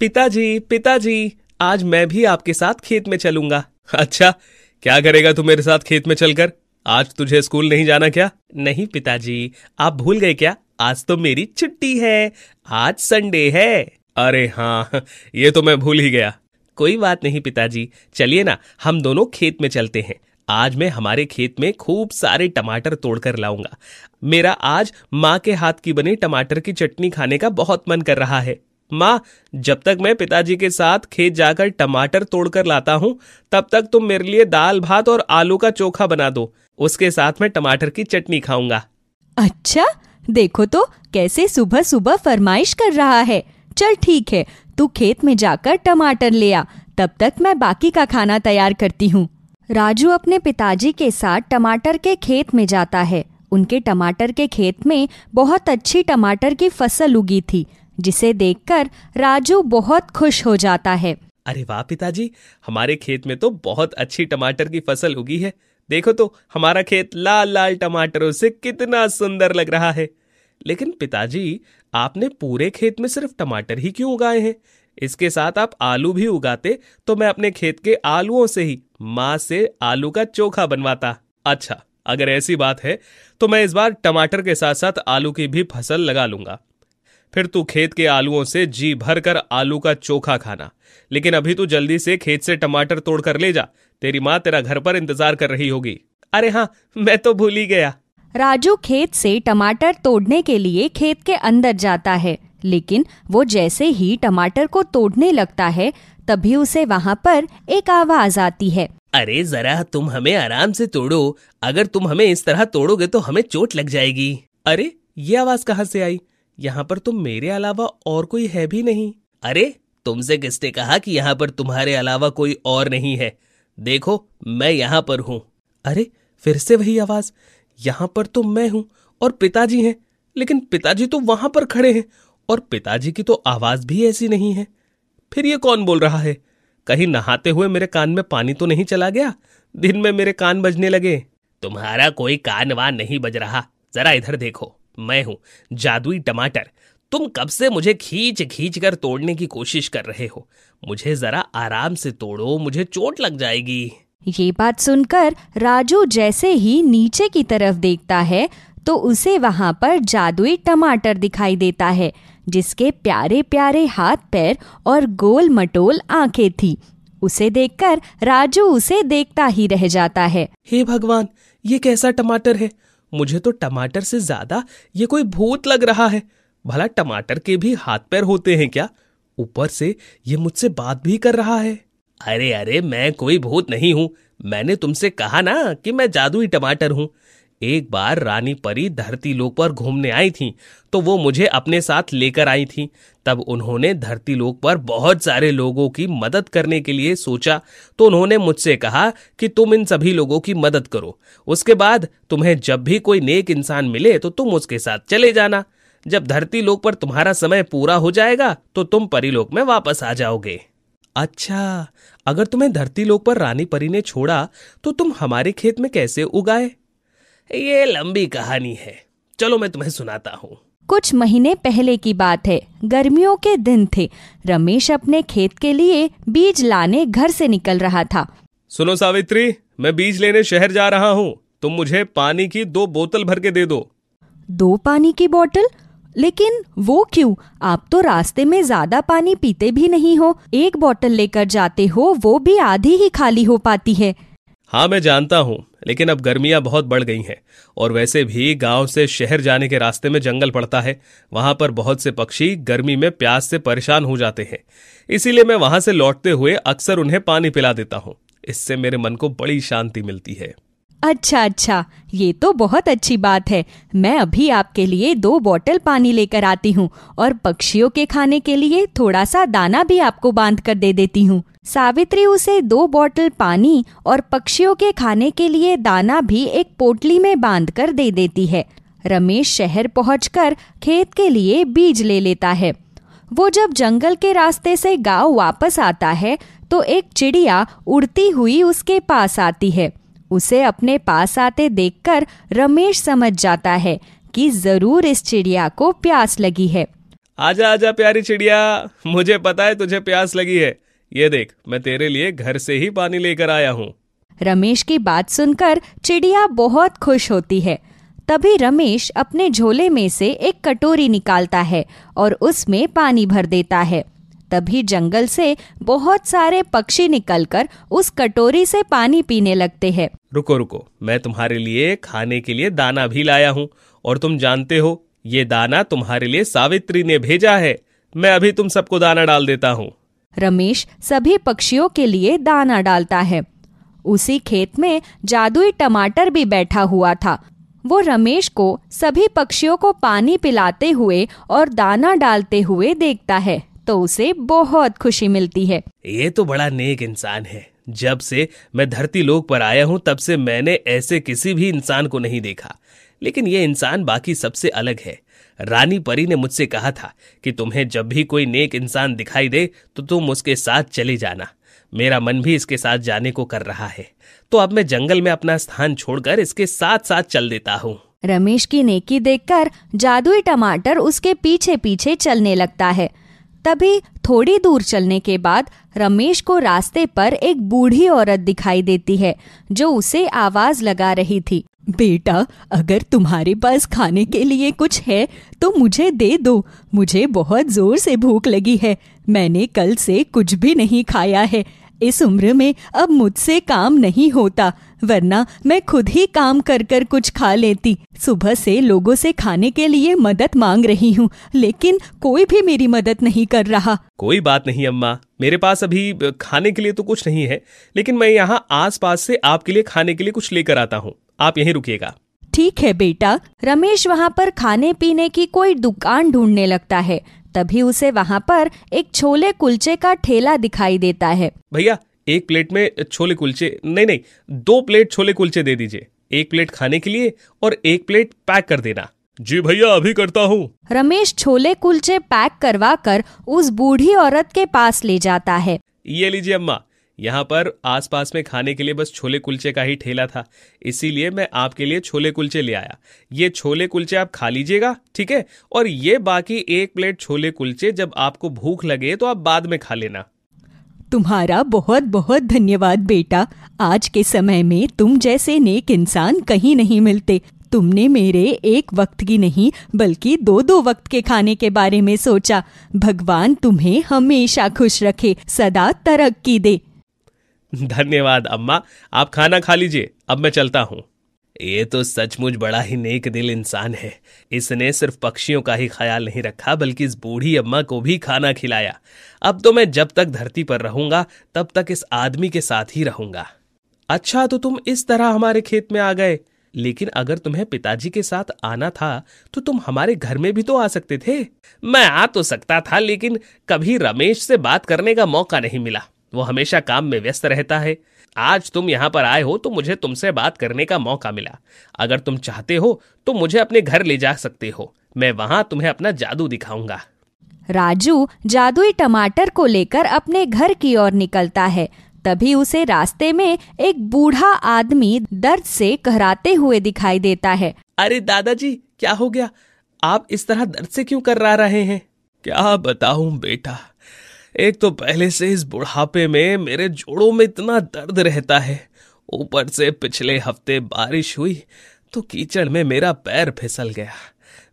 पिताजी पिताजी आज मैं भी आपके साथ खेत में चलूंगा अच्छा क्या करेगा तू मेरे साथ खेत में चलकर आज तुझे स्कूल नहीं जाना क्या नहीं पिताजी आप भूल गए क्या आज तो मेरी छुट्टी है आज संडे है अरे हाँ ये तो मैं भूल ही गया कोई बात नहीं पिताजी चलिए ना हम दोनों खेत में चलते हैं आज मैं हमारे खेत में खूब सारे टमाटर तोड़कर लाऊंगा मेरा आज माँ के हाथ की बनी टमाटर की चटनी खाने का बहुत मन कर रहा है माँ जब तक मैं पिताजी के साथ खेत जाकर टमाटर तोड़कर लाता हूँ तब तक तुम मेरे लिए दाल भात और आलू का चोखा बना दो उसके साथ मैं टमाटर की चटनी खाऊंगा अच्छा देखो तो कैसे सुबह सुबह फरमाइश कर रहा है चल ठीक है तू खेत में जाकर टमाटर ले आ तब तक मैं बाकी का खाना तैयार करती हूँ राजू अपने पिताजी के साथ टमाटर के खेत में जाता है उनके टमाटर के खेत में बहुत अच्छी टमाटर की फसल उगी थी जिसे देखकर राजू बहुत खुश हो जाता है अरे वाह पिताजी हमारे खेत में तो बहुत अच्छी टमाटर की फसल उगी है देखो तो हमारा खेत लाल लाल टमाटरों से कितना सुंदर लग रहा है लेकिन पिताजी आपने पूरे खेत में सिर्फ टमाटर ही क्यों उगाए हैं इसके साथ आप आलू भी उगाते तो मैं अपने खेत के आलुओं से ही माँ से आलू का चोखा बनवाता अच्छा अगर ऐसी बात है तो मैं इस बार टमाटर के साथ साथ आलू की भी फसल लगा लूंगा फिर तू खेत के आलुओं से जी भर कर आलू का चोखा खाना लेकिन अभी तू जल्दी से खेत से टमाटर तोड़ कर ले जा तेरी माँ तेरा घर पर इंतजार कर रही होगी अरे हाँ मैं तो भूल ही गया राजू खेत से टमाटर तोड़ने के लिए खेत के अंदर जाता है लेकिन वो जैसे ही टमाटर को तोड़ने लगता है तभी उसे वहाँ पर एक आवाज आती है अरे जरा तुम हमें आराम से तोड़ो अगर तुम हमें इस तरह तोड़ोगे तो हमें चोट लग जाएगी अरे ये आवाज कहाँ से आई यहाँ पर तुम मेरे अलावा और कोई है भी नहीं अरे तुमसे किसने कहा कि यहाँ पर तुम्हारे अलावा कोई और नहीं है देखो मैं यहाँ पर हूँ अरे फिर से वही आवाज यहाँ पर तो मैं हूँ और पिताजी हैं लेकिन पिताजी तो वहां पर खड़े हैं और पिताजी की तो आवाज भी ऐसी नहीं है फिर ये कौन बोल रहा है कहीं नहाते हुए मेरे कान में पानी तो नहीं चला गया दिन में मेरे कान बजने लगे तुम्हारा कोई कान वान नहीं बज रहा जरा इधर देखो मैं हूं जादुई टमाटर तुम कब से मुझे खींच खींच कर तोड़ने की कोशिश कर रहे हो मुझे जरा आराम से तोड़ो मुझे चोट लग जाएगी ये बात सुनकर राजू जैसे ही नीचे की तरफ देखता है तो उसे वहाँ पर जादुई टमाटर दिखाई देता है जिसके प्यारे प्यारे हाथ पैर और गोल मटोल आंखें थी उसे देखकर राजू उसे देखता ही रह जाता है हे भगवान ये कैसा टमाटर है मुझे तो टमाटर से ज्यादा ये कोई भूत लग रहा है भला टमाटर के भी हाथ पैर होते हैं क्या ऊपर से ये मुझसे बात भी कर रहा है अरे अरे मैं कोई भूत नहीं हूं मैंने तुमसे कहा ना कि मैं जादुई टमाटर हूं एक बार रानी परी धरती लोक पर घूमने आई थी तो वो मुझे अपने साथ लेकर आई थी तब उन्होंने धरती लोक पर बहुत सारे लोगों की मदद करने के लिए सोचा तो उन्होंने मुझसे कहा कि तुम इन सभी लोगों की मदद करो उसके बाद तुम्हें जब भी कोई नेक इंसान मिले तो तुम उसके साथ चले जाना जब धरती लोक पर तुम्हारा समय पूरा हो जाएगा तो तुम परीलोक में वापस आ जाओगे अच्छा अगर तुम्हें धरती लोक पर रानी परी ने छोड़ा तो तुम हमारे खेत में कैसे उगाए ये लंबी कहानी है चलो मैं तुम्हें सुनाता हूँ कुछ महीने पहले की बात है गर्मियों के दिन थे रमेश अपने खेत के लिए बीज लाने घर से निकल रहा था सुनो सावित्री मैं बीज लेने शहर जा रहा हूँ तुम मुझे पानी की दो बोतल भर के दे दो दो पानी की बोतल लेकिन वो क्यों आप तो रास्ते में ज्यादा पानी पीते भी नहीं हो एक बोतल लेकर जाते हो वो भी आधी ही खाली हो पाती है हाँ मैं जानता हूँ लेकिन अब गर्मियाँ बहुत बढ़ गई हैं और वैसे भी गांव से शहर जाने के रास्ते में जंगल पड़ता है वहां पर बहुत से पक्षी गर्मी में प्यास से परेशान हो जाते हैं इसीलिए मैं वहां से लौटते हुए अक्सर उन्हें पानी पिला देता हूँ इससे मेरे मन को बड़ी शांति मिलती है अच्छा अच्छा ये तो बहुत अच्छी बात है मैं अभी आपके लिए दो बोतल पानी लेकर आती हूँ और पक्षियों के खाने के लिए थोड़ा सा दाना भी आपको बांध कर दे देती हूँ सावित्री उसे दो बोतल पानी और पक्षियों के खाने के लिए दाना भी एक पोटली में बांध कर दे देती है रमेश शहर पहुँच खेत के लिए बीज ले लेता है वो जब जंगल के रास्ते से गांव वापस आता है तो एक चिड़िया उड़ती हुई उसके पास आती है उसे अपने पास आते देखकर रमेश समझ जाता है कि जरूर इस चिड़िया को प्यास लगी है आजा आजा प्यारी चिड़िया मुझे पता है तुझे प्यास लगी है ये देख मैं तेरे लिए घर से ही पानी लेकर आया हूँ रमेश की बात सुनकर चिड़िया बहुत खुश होती है तभी रमेश अपने झोले में से एक कटोरी निकालता है और उसमें पानी भर देता है तभी जंगल से बहुत सारे पक्षी निकलकर उस कटोरी से पानी पीने लगते हैं रुको रुको मैं तुम्हारे लिए खाने के लिए दाना भी लाया हूँ और तुम जानते हो ये दाना तुम्हारे लिए सावित्री ने भेजा है मैं अभी तुम सबको दाना डाल देता हूँ रमेश सभी पक्षियों के लिए दाना डालता है उसी खेत में जादुई टमाटर भी बैठा हुआ था वो रमेश को सभी पक्षियों को पानी पिलाते हुए और दाना डालते हुए देखता है तो उसे बहुत खुशी मिलती है ये तो बड़ा नेक इंसान है जब से मैं धरती लोक पर आया हूँ तब से मैंने ऐसे किसी भी इंसान को नहीं देखा लेकिन ये इंसान बाकी सबसे अलग है रानी परी ने मुझसे कहा था कि तुम्हें जब भी कोई नेक इंसान दिखाई दे तो तुम उसके साथ चले जाना मेरा मन भी इसके साथ जाने को कर रहा है तो अब मैं जंगल में अपना स्थान छोड़कर इसके साथ साथ चल देता हूँ रमेश की नेकी देखकर जादुई टमाटर उसके पीछे पीछे चलने लगता है तभी थोड़ी दूर चलने के बाद रमेश को रास्ते पर एक बूढ़ी औरत दिखाई देती है जो उसे आवाज लगा रही थी बेटा अगर तुम्हारे पास खाने के लिए कुछ है तो मुझे दे दो मुझे बहुत जोर से भूख लगी है मैंने कल से कुछ भी नहीं खाया है इस उम्र में अब मुझसे काम नहीं होता वरना मैं खुद ही काम कर कर कुछ खा लेती सुबह से लोगों से खाने के लिए मदद मांग रही हूँ लेकिन कोई भी मेरी मदद नहीं कर रहा कोई बात नहीं अम्मा मेरे पास अभी खाने के लिए तो कुछ नहीं है लेकिन मैं यहाँ आस पास से आपके लिए खाने के लिए कुछ लेकर आता हूँ आप यही रुकिएगा ठीक है बेटा रमेश वहाँ पर खाने पीने की कोई दुकान ढूंढने लगता है तभी उसे वहाँ पर एक छोले कुलचे का ठेला दिखाई देता है भैया एक प्लेट में छोले कुलचे नहीं नहीं दो प्लेट छोले कुलचे दे दीजिए एक प्लेट खाने के लिए और एक प्लेट पैक कर देना जी भैया अभी करता हूँ रमेश छोले कुलचे पैक करवा कर उस बूढ़ी औरत के पास ले जाता है ये लीजिए अम्मा यहाँ पर आसपास में खाने के लिए बस छोले कुलचे का ही ठेला था इसीलिए मैं आपके लिए छोले कुलचे ले आया ये छोले कुलचे आप खा लीजिएगा ठीक है और ये बाकी एक प्लेट छोले कुलचे जब आपको भूख लगे तो आप बाद में खा लेना तुम्हारा बहुत बहुत धन्यवाद बेटा आज के समय में तुम जैसे नेक इंसान कहीं नहीं मिलते तुमने मेरे एक वक्त की नहीं बल्कि दो दो वक्त के खाने के बारे में सोचा भगवान तुम्हें हमेशा खुश रखे सदा तरक्की दे धन्यवाद अम्मा आप खाना खा लीजिए अब मैं चलता हूँ ये तो सचमुच बड़ा ही नेक दिल इंसान है इसने सिर्फ पक्षियों का ही ख्याल नहीं रखा बल्कि इस बूढ़ी अम्मा को भी खाना खिलाया अब तो मैं जब तक धरती पर रहूंगा तब तक इस आदमी के साथ ही रहूंगा अच्छा तो तुम इस तरह हमारे खेत में आ गए लेकिन अगर तुम्हें पिताजी के साथ आना था तो तुम हमारे घर में भी तो आ सकते थे मैं आ तो सकता था लेकिन कभी रमेश से बात करने का मौका नहीं मिला वो हमेशा काम में व्यस्त रहता है आज तुम यहाँ पर आए हो तो मुझे तुमसे बात करने का मौका मिला अगर तुम चाहते हो तो मुझे अपने घर ले जा सकते हो मैं वहाँ तुम्हें अपना जादू दिखाऊंगा राजू जादुई टमाटर को लेकर अपने घर की ओर निकलता है तभी उसे रास्ते में एक बूढ़ा आदमी दर्द से कहराते हुए दिखाई देता है अरे दादाजी क्या हो गया आप इस तरह दर्द से क्यों कर रहे हैं क्या बताऊं बेटा एक तो पहले से इस बुढ़ापे में मेरे जोड़ों में इतना दर्द रहता है ऊपर से पिछले हफ्ते बारिश हुई तो कीचड़ में मेरा पैर फिसल गया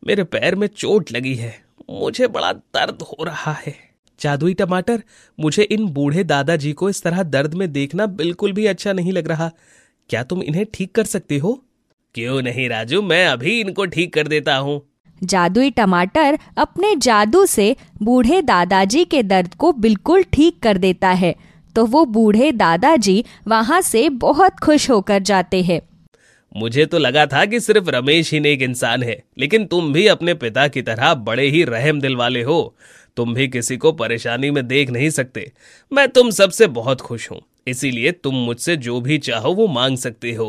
मेरे पैर में चोट लगी है मुझे बड़ा दर्द हो रहा है जादुई टमाटर मुझे इन बूढ़े दादाजी को इस तरह दर्द में देखना बिल्कुल भी अच्छा नहीं लग रहा क्या तुम इन्हें ठीक कर सकते हो क्यों नहीं राजू मैं अभी इनको ठीक कर देता हूँ जादुई टमाटर अपने जादू से बूढ़े दादाजी के दर्द को बिल्कुल ठीक कर देता है तो वो बूढ़े दादाजी वहाँ से बहुत खुश होकर जाते हैं मुझे तो लगा था कि सिर्फ रमेश ही नेक इंसान है लेकिन तुम भी अपने पिता की तरह बड़े ही रहम दिल वाले हो तुम भी किसी को परेशानी में देख नहीं सकते मैं तुम सबसे बहुत खुश हूँ इसीलिए तुम मुझसे जो भी चाहो वो मांग सकते हो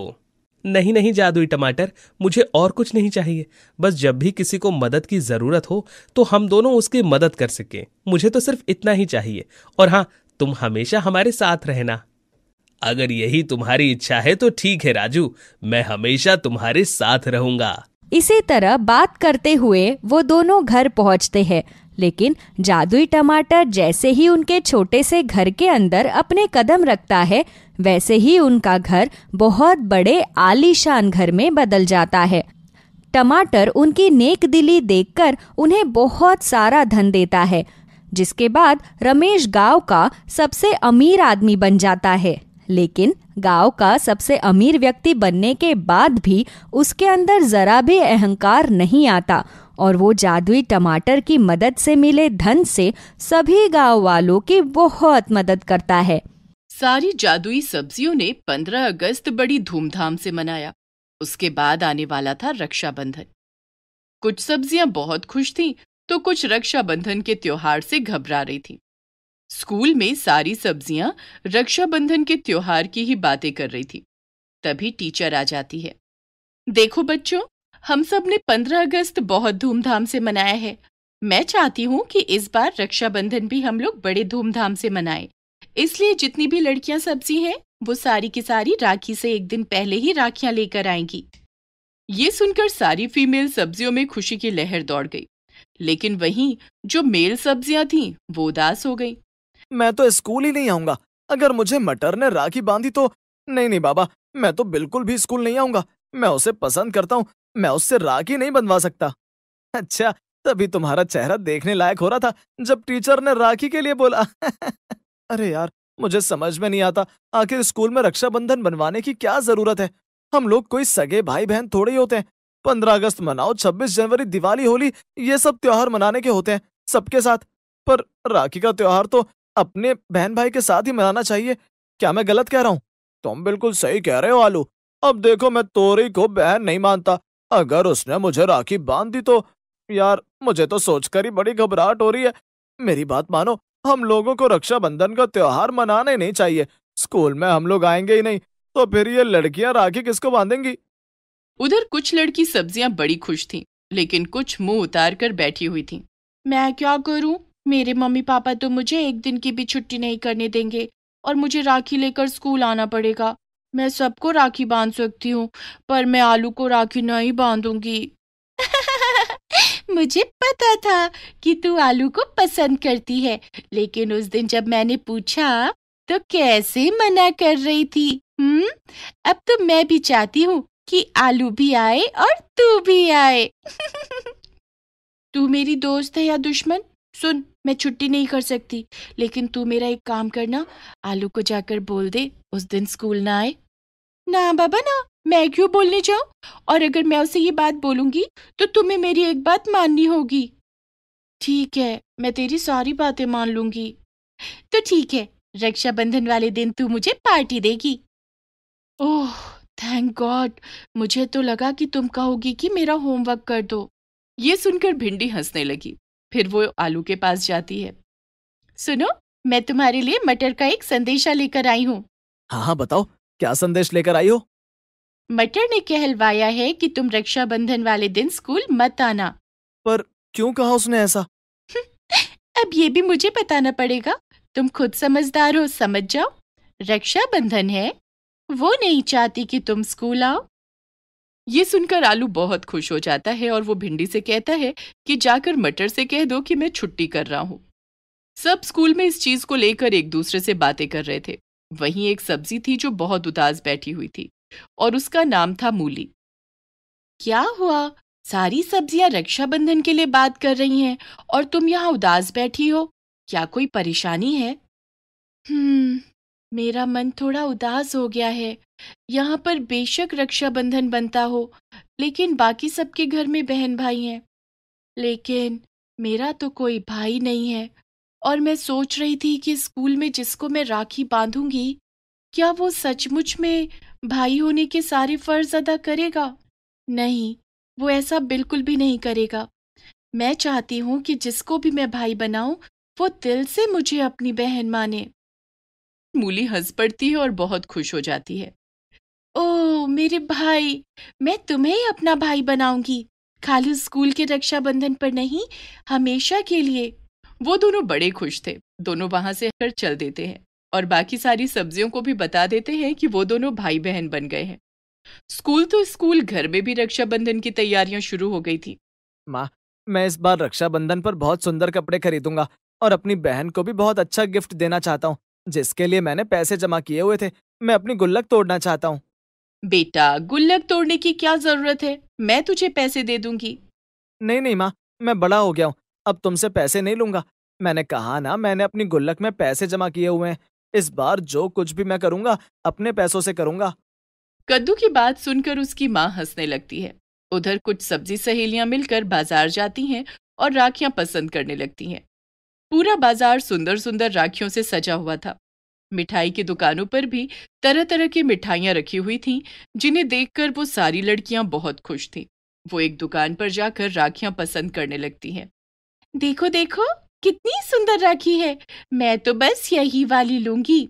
नहीं नहीं जादुई टमाटर मुझे और कुछ नहीं चाहिए बस जब भी किसी को मदद की ज़रूरत हो तो हम दोनों उसकी मदद कर सके मुझे तो सिर्फ इतना ही चाहिए और हाँ तुम हमेशा हमारे साथ रहना अगर यही तुम्हारी इच्छा है तो ठीक है राजू मैं हमेशा तुम्हारे साथ रहूंगा इसी तरह बात करते हुए वो दोनों घर पहुंचते हैं लेकिन जादुई टमाटर जैसे ही उनके छोटे से घर के अंदर अपने कदम रखता है वैसे ही उनका घर बहुत बड़े आलीशान घर में बदल जाता है टमाटर उनकी नेक दिली देख उन्हें बहुत सारा धन देता है जिसके बाद रमेश गांव का सबसे अमीर आदमी बन जाता है लेकिन गांव का सबसे अमीर व्यक्ति बनने के बाद भी उसके अंदर जरा भी अहंकार नहीं आता और वो जादुई टमाटर की मदद से मिले धन से सभी गांव वालों की बहुत मदद करता है सारी जादुई सब्जियों ने 15 अगस्त बड़ी धूमधाम से मनाया उसके बाद आने वाला था रक्षाबंधन कुछ सब्जियां बहुत खुश थीं तो कुछ रक्षाबंधन के त्योहार से घबरा रही थीं। स्कूल में सारी सब्जियां रक्षाबंधन के त्योहार की ही बातें कर रही थी तभी टीचर आ जाती है देखो बच्चों हम सब ने 15 अगस्त बहुत धूमधाम से मनाया है मैं चाहती हूँ कि इस बार रक्षाबंधन भी हम लोग बड़े धूमधाम से मनाएं इसलिए जितनी भी लड़कियां सब्जी हैं वो सारी की सारी राखी से एक दिन पहले ही राखियां लेकर आएंगी ये सुनकर सारी फीमेल सब्जियों में खुशी की लहर दौड़ गई लेकिन वहीं जो मेल सब्जियां थीं वो उदास हो गई मैं तो स्कूल ही नहीं आऊंगा अगर मुझे मटर ने राखी बांधी तो नहीं नहीं बाबा मैं तो बिल्कुल भी स्कूल नहीं आऊंगा मैं उसे पसंद करता हूँ मैं उससे राखी नहीं बनवा सकता अच्छा तभी तुम्हारा चेहरा देखने लायक हो रहा था जब टीचर ने राखी के लिए बोला अरे यार मुझे समझ में नहीं आता आखिर स्कूल में रक्षाबंधन बनवाने की क्या जरूरत है हम लोग कोई सगे भाई बहन थोड़े ही होते हैं पंद्रह अगस्त मनाओ छब्बीस जनवरी दिवाली होली ये सब त्योहार मनाने के होते हैं सबके साथ पर राखी का त्योहार तो अपने बहन भाई के साथ ही मनाना चाहिए क्या मैं गलत कह रहा हूँ तुम बिल्कुल सही कह रहे हो आलू अब देखो मैं तोरी को बहन नहीं मानता अगर उसने मुझे राखी बांध दी तो यार मुझे तो सोचकर ही बड़ी घबराहट हो रही है मेरी बात मानो हम लोगों को रक्षाबंधन का त्योहार मनाने ही नहीं चाहिए स्कूल में हम लोग आएंगे ही नहीं तो फिर ये लड़कियां राखी किसको बांधेंगी उधर कुछ लड़की सब्जियां बड़ी खुश थी लेकिन कुछ मुंह उतार कर बैठी हुई थी मैं क्या करूं? मेरे मम्मी पापा तो मुझे एक दिन की भी छुट्टी नहीं करने देंगे और मुझे राखी लेकर स्कूल आना पड़ेगा मैं सबको राखी बांध सकती हूँ पर मैं आलू को राखी नहीं बांधूंगी मुझे पता था कि तू आलू को पसंद करती है लेकिन उस दिन जब मैंने पूछा तो कैसे मना कर रही थी हम्म अब तो मैं भी चाहती हूँ कि आलू भी आए और तू भी आए तू मेरी दोस्त है या दुश्मन सुन मैं छुट्टी नहीं कर सकती लेकिन तू मेरा एक काम करना आलू को जाकर बोल दे उस दिन स्कूल ना आए ना बाबा ना मैं क्यों बोलने जाऊं और अगर मैं उसे ये बात बोलूंगी तो तुम्हें मेरी एक बात माननी होगी ठीक है मैं तेरी सारी बातें मान लूंगी तो ठीक है रक्षाबंधन वाले दिन तू मुझे पार्टी देगी ओह थैंक गॉड मुझे तो लगा कि तुम कहोगी कि मेरा होमवर्क कर दो ये सुनकर भिंडी हंसने लगी फिर वो आलू के पास जाती है सुनो मैं तुम्हारे लिए मटर का एक संदेशा लेकर आई हूँ हाँ हाँ बताओ क्या संदेश लेकर आई हो मटर ने कहलवाया है कि तुम रक्षाबंधन वाले दिन स्कूल मत आना पर क्यों कहा उसने ऐसा अब ये भी मुझे बताना पड़ेगा तुम खुद समझदार हो समझ जाओ रक्षाबंधन है वो नहीं चाहती कि तुम स्कूल आओ ये सुनकर आलू बहुत खुश हो जाता है और वो भिंडी से कहता है कि जाकर मटर से कह दो कि मैं छुट्टी कर रहा हूँ सब स्कूल में इस चीज को लेकर एक दूसरे से बातें कर रहे थे वहीं एक सब्जी थी जो बहुत उदास बैठी हुई थी और उसका नाम था मूली क्या हुआ सारी सब्जियां रक्षाबंधन के लिए बात कर रही हैं और तुम यहाँ उदास बैठी हो क्या कोई परेशानी है हम्म मेरा मन थोड़ा उदास हो गया है यहाँ पर बेशक रक्षाबंधन बनता हो लेकिन बाकी सबके घर में बहन भाई हैं लेकिन मेरा तो कोई भाई नहीं है और मैं सोच रही थी कि स्कूल में जिसको मैं राखी बांधूंगी क्या वो सचमुच में भाई होने के सारे फर्ज अदा करेगा नहीं वो ऐसा बिल्कुल भी नहीं करेगा मैं चाहती हूँ कि जिसको भी मैं भाई बनाऊं वो दिल से मुझे अपनी बहन माने मूली हंस पड़ती है और बहुत खुश हो जाती है ओ मेरे भाई मैं तुम्हें ही अपना भाई बनाऊंगी खाली स्कूल के रक्षाबंधन पर नहीं हमेशा के लिए वो दोनों बड़े खुश थे दोनों वहां से हर चल देते हैं और बाकी सारी सब्जियों को भी बता देते हैं कि वो दोनों भाई बहन बन गए हैं स्कूल तो स्कूल घर में भी रक्षाबंधन की तैयारियां शुरू हो गई थी माँ मैं इस बार रक्षाबंधन पर बहुत सुंदर कपड़े खरीदूंगा और अपनी बहन को भी बहुत अच्छा गिफ्ट देना चाहता हूँ जिसके लिए मैंने पैसे जमा किए हुए थे मैं अपनी गुल्लक तोड़ना चाहता हूँ बेटा गुल्लक तोड़ने की क्या जरूरत है मैं तुझे पैसे दे दूंगी नहीं नहीं माँ मैं बड़ा हो गया हूँ अब तुमसे पैसे नहीं लूंगा मैंने कहा ना मैंने अपनी गुल्लक में पैसे जमा किए हुए हैं इस बार जो कुछ भी मैं करूंगा अपने पैसों से करूंगा कद्दू की बात सुनकर उसकी माँ हंसने लगती है उधर कुछ सब्जी सहेलियां मिलकर बाजार जाती हैं और राखियां पसंद करने लगती हैं पूरा बाजार सुंदर सुंदर राखियों से सजा हुआ था मिठाई की दुकानों पर भी तरह तरह की मिठाइयां रखी हुई थीं जिन्हें देखकर वो सारी लड़कियां बहुत खुश थीं वो एक दुकान पर जाकर राखियां पसंद करने लगती हैं देखो देखो कितनी सुंदर राखी है मैं तो बस यही वाली लूंगी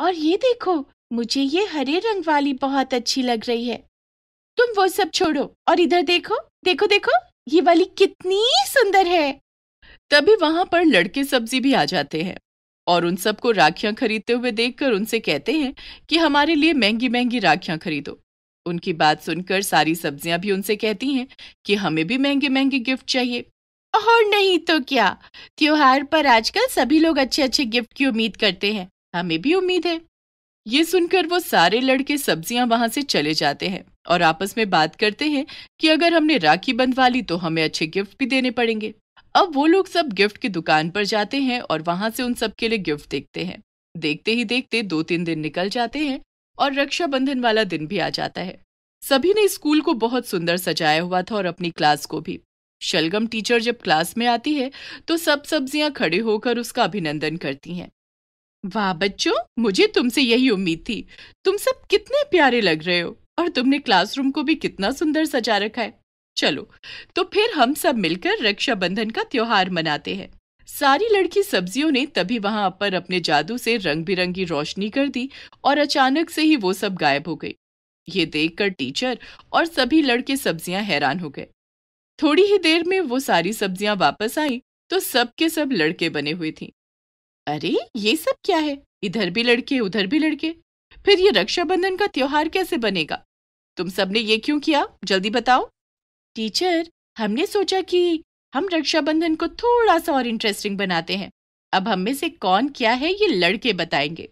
और ये देखो मुझे ये हरे रंग वाली बहुत अच्छी लग रही है तुम वो सब छोड़ो और इधर देखो देखो देखो ये वाली कितनी सुंदर है तभी वहां पर लड़के सब्जी भी आ जाते हैं और उन सबको राखियां खरीदते हुए देखकर उनसे कहते हैं कि हमारे लिए महंगी महंगी राखियां खरीदो उनकी बात सुनकर सारी सब्जियां भी उनसे कहती हैं कि हमें भी महंगे महंगे गिफ्ट चाहिए और नहीं तो क्या त्योहार पर आजकल सभी लोग अच्छे अच्छे गिफ्ट की उम्मीद करते हैं हमें भी उम्मीद है ये सुनकर वो सारे लड़के सब्जियां वहां से चले जाते हैं और आपस में बात करते हैं कि अगर हमने राखी बंधवा ली तो हमें अच्छे गिफ्ट भी देने पड़ेंगे अब वो लोग सब गिफ्ट की दुकान पर जाते हैं और वहां से उन सब के लिए गिफ्ट देखते हैं देखते ही देखते दो तीन दिन निकल जाते हैं और रक्षाबंधन वाला दिन भी आ जाता है सभी ने स्कूल को बहुत सुंदर सजाया हुआ था और अपनी क्लास को भी शलगम टीचर जब क्लास में आती है तो सब सब्जियां खड़े होकर उसका अभिनंदन करती हैं वाह बच्चों मुझे तुमसे यही उम्मीद थी तुम सब कितने प्यारे लग रहे हो और तुमने क्लासरूम को भी कितना सुंदर सजा रखा है चलो तो फिर हम सब मिलकर रक्षाबंधन का त्योहार मनाते हैं सारी लड़की सब्जियों ने तभी वहां पर अपने जादू से रंग बिरंगी रोशनी कर दी और अचानक से ही वो सब गायब हो गई ये देखकर टीचर और सभी लड़के सब्जियां हैरान हो गए थोड़ी ही देर में वो सारी सब्जियां वापस आई तो सब के सब लड़के बने हुए थी अरे ये सब क्या है इधर भी लड़के उधर भी लड़के फिर ये रक्षाबंधन का त्योहार कैसे बनेगा तुम सबने ये क्यों किया जल्दी बताओ टीचर हमने सोचा कि हम रक्षाबंधन को थोड़ा सा और इंटरेस्टिंग बनाते हैं अब हम में से कौन क्या है ये लड़के बताएंगे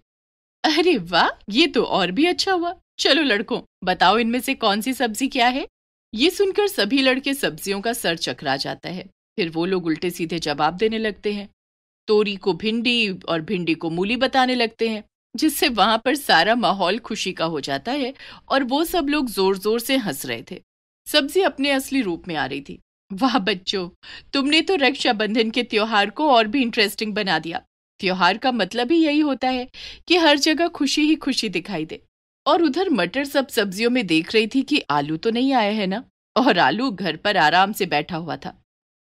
अरे वाह ये तो और भी अच्छा हुआ चलो लड़कों बताओ इनमें से कौन सी सब्जी क्या है ये सुनकर सभी लड़के सब्जियों का सर चकरा जाता है फिर वो लोग उल्टे सीधे जवाब देने लगते हैं तोरी को भिंडी और भिंडी को मूली बताने लगते हैं जिससे वहां पर सारा माहौल खुशी का हो जाता है और वो सब लोग जोर जोर से हंस रहे थे सब्जी अपने असली रूप में आ रही थी वाह बच्चों तुमने तो रक्षाबंधन के त्योहार को और भी इंटरेस्टिंग बना दिया त्योहार का मतलब ही यही होता है कि हर जगह खुशी ही खुशी दिखाई दे और उधर मटर सब सब्जियों में देख रही थी कि आलू तो नहीं आया है ना और आलू घर पर आराम से बैठा हुआ था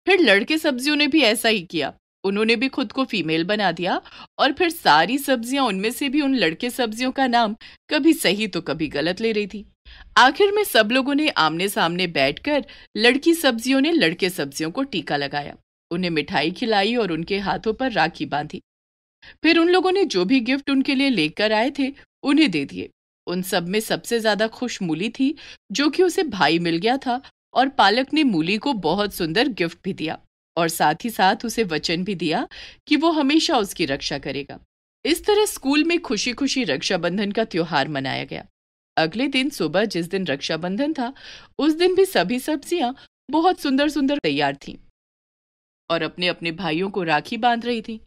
फिर लड़के सब्जियों ने भी ऐसा ही किया उन्होंने भी खुद को फीमेल बना दिया और फिर सारी सब्जियां उनमें से भी उन लड़के सब्जियों का नाम कभी सही तो कभी गलत ले रही थी आखिर में सब लोगों ने आमने सामने बैठकर लड़की सब्जियों ने लड़के सब्जियों को टीका लगाया उन्हें मिठाई खिलाई और उनके हाथों पर राखी बांधी फिर उन लोगों ने जो भी गिफ्ट उनके लिए लेकर आए थे उन्हें दे दिए उन सब में सबसे ज्यादा खुश मूली थी जो कि उसे भाई मिल गया था और पालक ने मूली को बहुत सुंदर गिफ्ट भी दिया और साथ ही साथ उसे वचन भी दिया कि वो हमेशा उसकी रक्षा करेगा इस तरह स्कूल में खुशी खुशी रक्षाबंधन का त्योहार मनाया गया अगले दिन सुबह जिस दिन रक्षाबंधन था उस दिन भी सभी सब्जियां बहुत सुंदर सुंदर तैयार थी और अपने अपने भाइयों को राखी बांध रही थी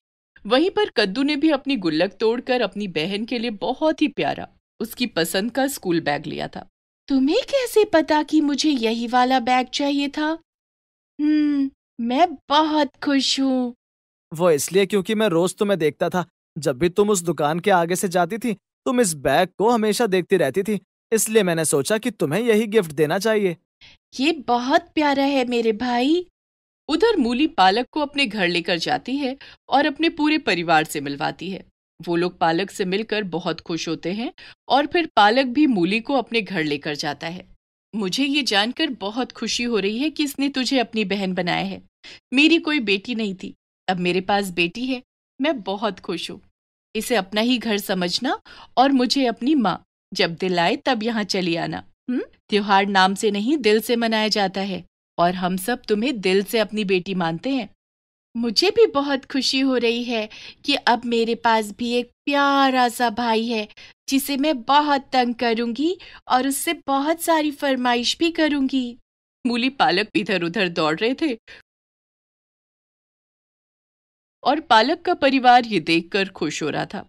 वहीं पर कद्दू ने भी अपनी गुल्लक तोड़कर अपनी बहन के लिए बहुत ही प्यारा उसकी पसंद का स्कूल बैग लिया था तुम्हें कैसे पता कि मुझे यही वाला बैग चाहिए था हम्म मैं बहुत खुश हूँ वो इसलिए क्योंकि मैं रोज तुम्हें देखता था जब भी तुम उस दुकान के आगे से जाती थी तुम इस बैग को हमेशा देखती रहती थी इसलिए मैंने सोचा कि तुम्हें यही गिफ्ट देना चाहिए ये बहुत प्यारा है मेरे भाई उधर मूली पालक को अपने घर लेकर जाती है और अपने पूरे परिवार से मिलवाती है वो लोग पालक से मिलकर बहुत खुश होते हैं और फिर पालक भी मूली को अपने घर लेकर जाता है मुझे ये जानकर बहुत खुशी हो रही है कि इसने तुझे अपनी बहन बनाया है मेरी कोई बेटी नहीं थी अब मेरे पास बेटी है मैं बहुत खुश हूँ इसे अपना ही घर समझना और मुझे अपनी माँ जब दिल आए तब यहाँ चली आना हम्म? त्योहार नाम से नहीं दिल से मनाया जाता है और हम सब तुम्हें दिल से अपनी बेटी मानते हैं मुझे भी बहुत खुशी हो रही है कि अब मेरे पास भी एक प्यारा सा भाई है जिसे मैं बहुत तंग करूंगी और उससे बहुत सारी फरमाइश भी करूंगी मूली पालक इधर उधर दौड़ रहे थे और पालक का परिवार ये देखकर खुश हो रहा था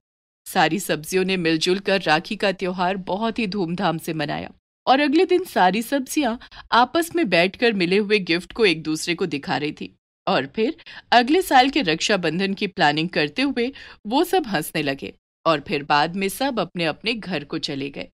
सारी सब्जियों ने मिलजुल कर राखी का त्योहार बहुत ही धूमधाम से मनाया और अगले दिन सारी सब्जियां आपस में बैठकर मिले हुए गिफ्ट को एक दूसरे को दिखा रही थी और फिर अगले साल के रक्षाबंधन की प्लानिंग करते हुए वो सब हंसने लगे और फिर बाद में सब अपने अपने घर को चले गए